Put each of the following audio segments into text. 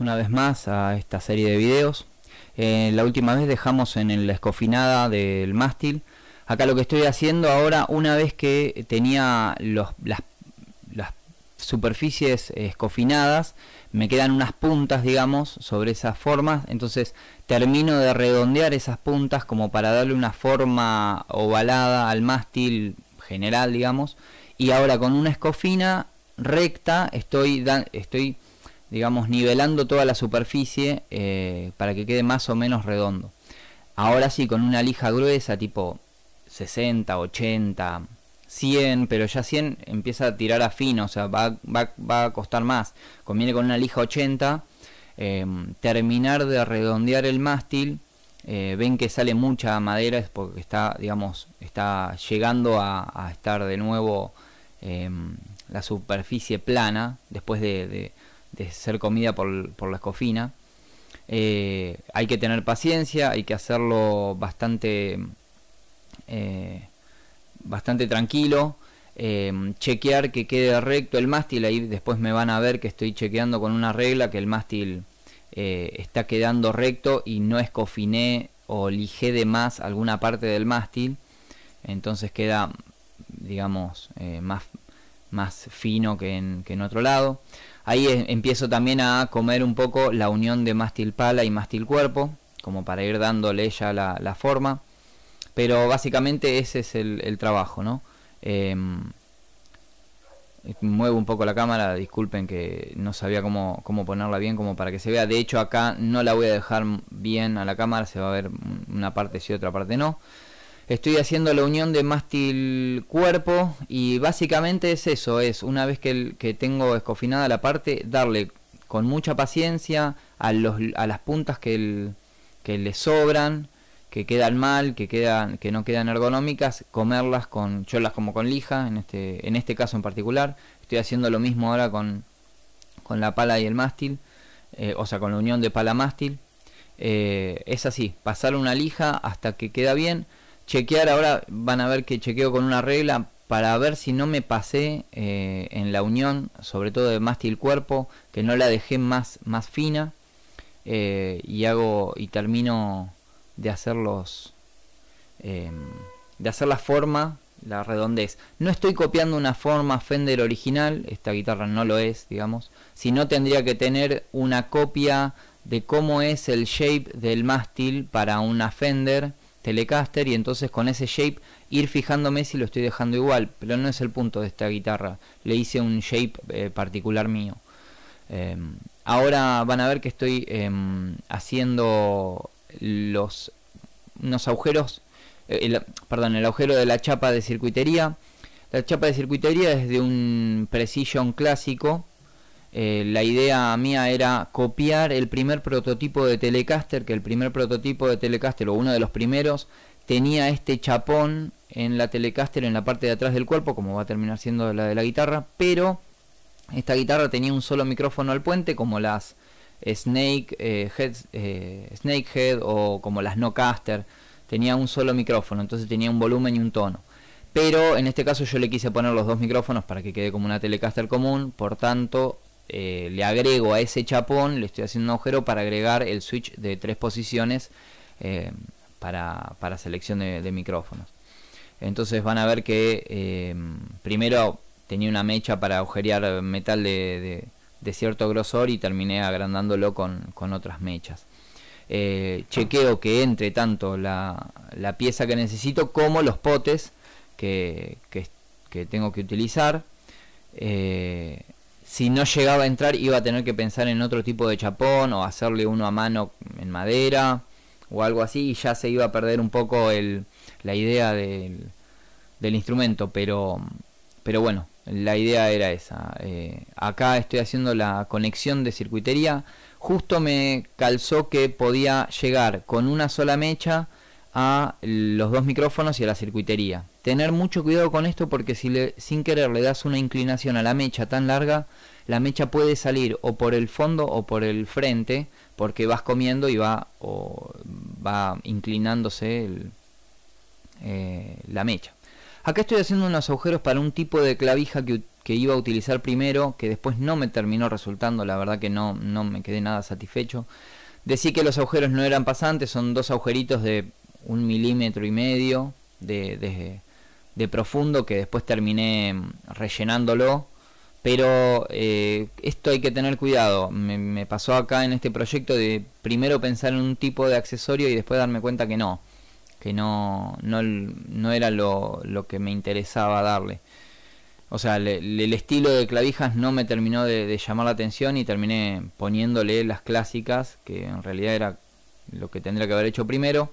una vez más a esta serie de videos. Eh, la última vez dejamos en la escofinada del mástil. Acá lo que estoy haciendo ahora, una vez que tenía las, superficies escofinadas, me quedan unas puntas, digamos, sobre esas formas. Entonces termino de redondear esas puntas como para darle una forma ovalada al mástil general, digamos. Y ahora con una escofina recta estoy, estoy digamos, nivelando toda la superficie eh, para que quede más o menos redondo. Ahora sí, con una lija gruesa, tipo 60, 80, 100, pero ya 100 empieza a tirar a fino, o sea, va, va, va a costar más. Conviene con una lija 80 em, terminar de redondear el mástil. Eh, ven que sale mucha madera es porque está, digamos, está llegando a, estar de nuevo em, la superficie plana después de de ser comida por, la escofina. Eh, hay que tener paciencia, hay que hacerlo bastante, eh, bastante tranquilo. Eh, chequear que quede recto el mástil, ahí después me van a ver que estoy chequeando con una regla que el mástil está quedando recto y no escofiné o lijé de más alguna parte del mástil, entonces queda digamos más, más fino que en, otro lado. Ahí empiezo también a comer un poco la unión de mástil pala y mástil cuerpo, como para ir dándole ya la, forma. Pero básicamente ese es el, trabajo, ¿no? Em, muevo un poco la cámara, disculpen que no sabía cómo, cómo, ponerla bien, como para que se vea. De hecho acá no la voy a dejar bien a la cámara, se va a ver una parte sí, otra parte no. Estoy haciendo la unión de mástil cuerpo y básicamente es eso, es una vez que, tengo escofinada la parte, darle con mucha paciencia a, las puntas que, le sobran, que quedan mal, que quedan, que no quedan ergonómicas, comerlas con, yo como con lija, este, en este, caso en particular. Estoy haciendo lo mismo ahora con, la pala y el mástil, eh, o sea, con la unión de pala-mástil. Eh, es así, pasar una lija hasta que queda bien chequear ahora, van a ver que chequeo con una regla para ver si no me pasé eh, en la unión, sobre todo de mástil cuerpo, que no la dejé más, más fina eh, y hago y termino de hacerlos em, de hacer la forma, la redondez. No estoy copiando una forma Fender original, esta guitarra no lo es, digamos, si no tendría que tener una copia de cómo es el shape del mástil para una Fender Telecaster y entonces con ese shape ir fijándome si lo estoy dejando igual, pero no es el punto de esta guitarra, le hice un shape eh, particular mío. Em, ahora van a ver que estoy em, haciendo los unos agujeros, eh, perdón, el agujero de la chapa de circuitería. La chapa de circuitería es de un Precision clásico eh, la idea mía era copiar el primer prototipo de Telecaster, que el primer prototipo de Telecaster, o uno de los primeros, tenía este chapón en la Telecaster en la parte de atrás del cuerpo, como va a terminar siendo la de la guitarra, pero esta guitarra tenía un solo micrófono al puente, como las eh, Snake, eh, Head, Snakehead o como las Nocaster, tenía un solo micrófono, entonces tenía un volumen y un tono. Pero en este caso yo le quise poner los dos micrófonos para que quede como una Telecaster común, por tanto eh, le agrego a ese chapón, le estoy haciendo un agujero para agregar el switch de tres posiciones eh, para, selección de, micrófonos. Entonces van a ver que eh, primero tenía una mecha para agujerear metal de, cierto grosor y terminé agrandándolo con, con otras mechas. chequeo que entre tanto la, pieza que necesito como los potes que, tengo que utilizar si no llegaba a entrar iba a tener que pensar en otro tipo de chapón o hacerle uno a mano en madera o algo así y ya se iba a perder un poco la idea del, instrumento, pero, pero bueno, la idea era esa. Eh, acá estoy haciendo la conexión de circuitería, justo me calzó que podía llegar con una sola mecha a los dos micrófonos y a la circuitería. Tener mucho cuidado con esto porque si le, sin querer le das una inclinación a la mecha tan larga, la mecha puede salir o por el fondo o por el frente porque vas comiendo y va, o, va inclinándose eh, la mecha. Acá estoy haciendo unos agujeros para un tipo de clavija que, iba a utilizar primero, que después no me terminó resultando, la verdad que no, no me quedé nada satisfecho. Decí que los agujeros no eran pasantes, son dos agujeritos de un milímetro y medio de, profundo que después terminé mm, rellenándolo. Pero eh, esto hay que tener cuidado. Me, pasó acá en este proyecto de primero pensar en un tipo de accesorio y después darme cuenta que no. Que no, no, era lo, que me interesaba darle. O sea, el estilo de clavijas no me terminó de, llamar la atención y terminé poniéndole las clásicas, que en realidad era lo que tendría que haber hecho primero.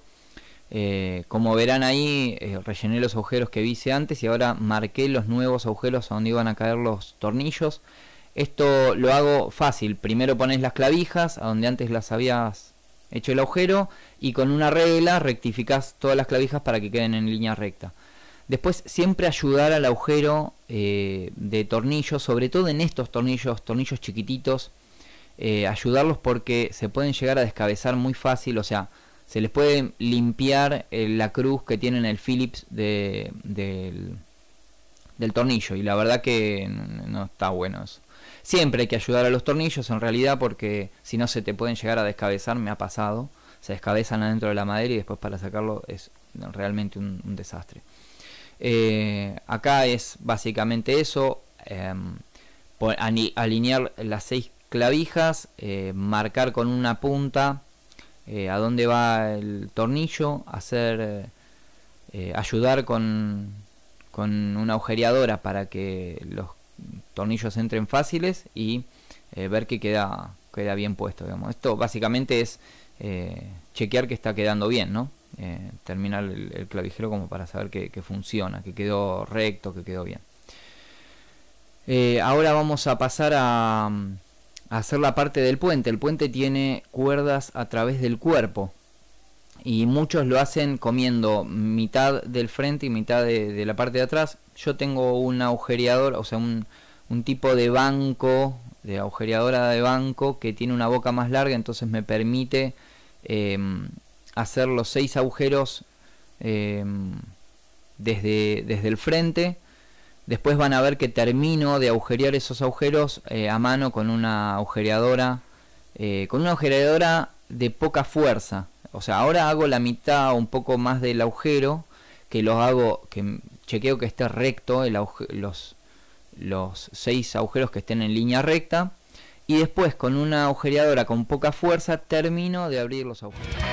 Eh, como verán ahí, eh, rellené los agujeros que hice antes y ahora marqué los nuevos agujeros a donde iban a caer los tornillos. Esto lo hago fácil. Primero pones las clavijas a donde antes las habías hecho el agujero y con una regla rectificas todas las clavijas para que queden en línea recta. Después siempre ayudar al agujero eh, de tornillos, sobre todo en estos tornillos, tornillos chiquititos, ayudarlos porque se pueden llegar a descabezar muy fácil, o sea, se les puede limpiar eh, la cruz que tienen el Phillips del, tornillo. Y la verdad que no, está bueno eso. Siempre hay que ayudar a los tornillos en realidad porque si no se te pueden llegar a descabezar, me ha pasado. Se descabezan adentro de la madera y después para sacarlo es realmente un, desastre. Eh, acá es básicamente eso. Em, alinear las seis clavijas, eh, marcar con una punta eh, a dónde va el tornillo, hacer eh, eh, ayudar con, con, una agujereadora para que los tornillos entren fáciles y ver que queda, queda bien puesto. Digamos. Esto básicamente es chequear que está quedando bien, ¿no? terminar el, clavijero como para saber que, funciona, que quedó recto, que quedó bien. ahora vamos a pasar a, hacer la parte del puente. El puente tiene cuerdas a través del cuerpo. Y muchos lo hacen comiendo mitad del frente y mitad de, la parte de atrás. Yo tengo un agujereador, o sea, un, tipo de banco, de agujereadora de banco, que tiene una boca más larga, entonces me permite em, hacer los seis agujeros em, desde, desde el frente Después van a ver que termino de agujerear esos agujeros eh, a mano con una agujereadora, eh, con una agujereadora de poca fuerza. O sea, ahora hago la mitad o un poco más del agujero, que los hago, que chequeo que esté recto los, los seis agujeros que estén en línea recta. Y después con una agujereadora con poca fuerza termino de abrir los agujeros.